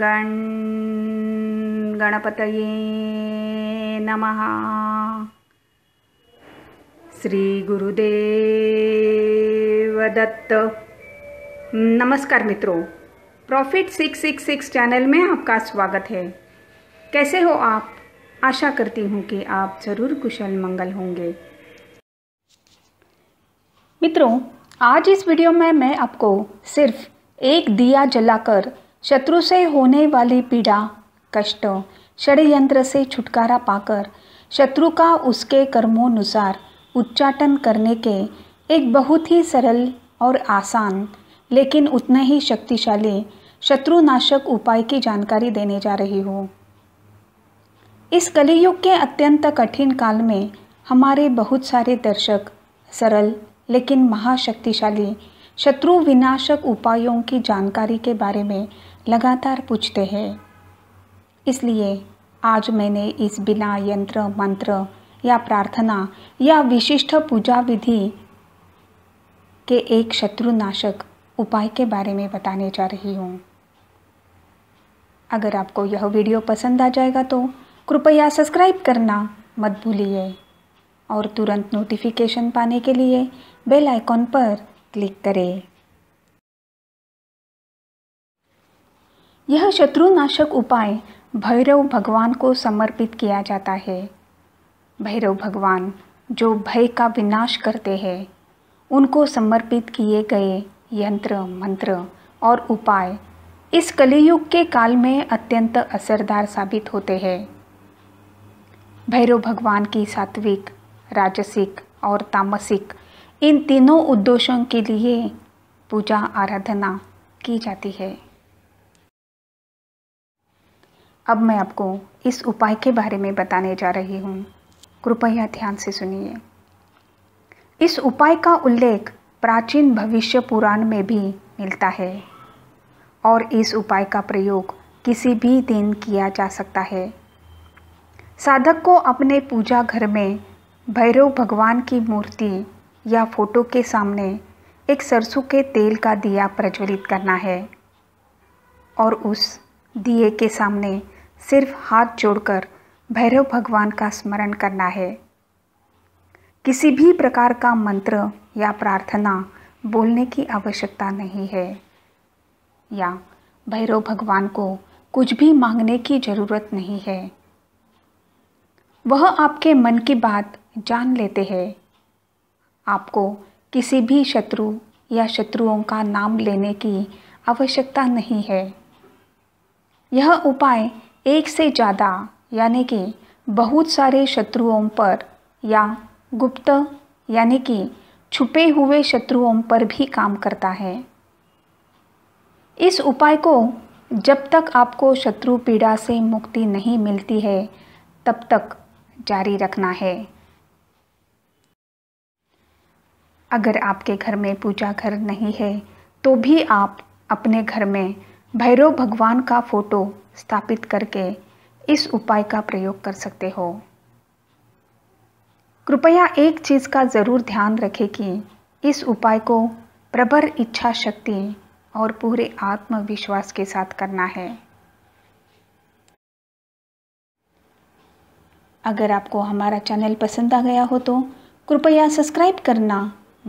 गण गणपतये नमः श्रीगुरुदेवदत्त नमस्कार मित्रों प्रॉफिट 666 चैनल में आपका स्वागत है कैसे हो आप आशा करती हूँ कि आप ज़रूर कुशल मंगल होंगे मित्रों आज इस वीडियो में मैं आपको सिर्फ एक दिया जलाकर शत्रु से होने वाली पीड़ा कष्ट षडयंत्र से छुटकारा पाकर शत्रु का उसके कर्मोनुसार उच्चाटन करने के एक बहुत ही सरल और आसान लेकिन उतना ही शक्तिशाली शत्रुनाशक उपाय की जानकारी देने जा रही हूँ इस कलियुग के अत्यंत कठिन काल में हमारे बहुत सारे दर्शक सरल लेकिन महाशक्तिशाली शत्रु विनाशक उपायों की जानकारी के बारे में लगातार पूछते हैं इसलिए आज मैंने इस बिना यंत्र मंत्र या प्रार्थना या विशिष्ट पूजा विधि के एक शत्रुनाशक उपाय के बारे में बताने जा रही हूँ अगर आपको यह वीडियो पसंद आ जाएगा तो कृपया सब्सक्राइब करना मत भूलिए और तुरंत नोटिफिकेशन पाने के लिए बेल आइकॉन पर क्लिक करें यह शत्रुनाशक उपाय भैरव भगवान को समर्पित किया जाता है भैरव भगवान जो भय का विनाश करते हैं उनको समर्पित किए गए यंत्र मंत्र और उपाय इस कलयुग के काल में अत्यंत असरदार साबित होते हैं भैरव भगवान की सात्विक राजसिक और तामसिक इन तीनों उद्देश्यों के लिए पूजा आराधना की जाती है अब मैं आपको इस उपाय के बारे में बताने जा रही हूँ कृपया ध्यान से सुनिए इस उपाय का उल्लेख प्राचीन भविष्य पुराण में भी मिलता है और इस उपाय का प्रयोग किसी भी दिन किया जा सकता है साधक को अपने पूजा घर में भैरव भगवान की मूर्ति या फोटो के सामने एक सरसों के तेल का दिया प्रज्वलित करना है और उस दिए के सामने सिर्फ हाथ जोड़कर भैरव भगवान का स्मरण करना है किसी भी प्रकार का मंत्र या प्रार्थना बोलने की आवश्यकता नहीं है या भैरव भगवान को कुछ भी मांगने की ज़रूरत नहीं है वह आपके मन की बात जान लेते हैं आपको किसी भी शत्रु या शत्रुओं का नाम लेने की आवश्यकता नहीं है यह उपाय एक से ज़्यादा यानी कि बहुत सारे शत्रुओं पर या गुप्त यानी कि छुपे हुए शत्रुओं पर भी काम करता है इस उपाय को जब तक आपको शत्रु पीड़ा से मुक्ति नहीं मिलती है तब तक जारी रखना है अगर आपके घर में पूजा घर नहीं है तो भी आप अपने घर में भैरव भगवान का फोटो स्थापित करके इस उपाय का प्रयोग कर सकते हो कृपया एक चीज़ का ज़रूर ध्यान रखें कि इस उपाय को प्रबल इच्छा शक्ति और पूरे आत्मविश्वास के साथ करना है अगर आपको हमारा चैनल पसंद आ गया हो तो कृपया सब्सक्राइब करना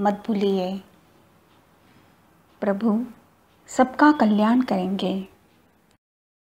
मत भूलिए प्रभु सबका कल्याण करेंगे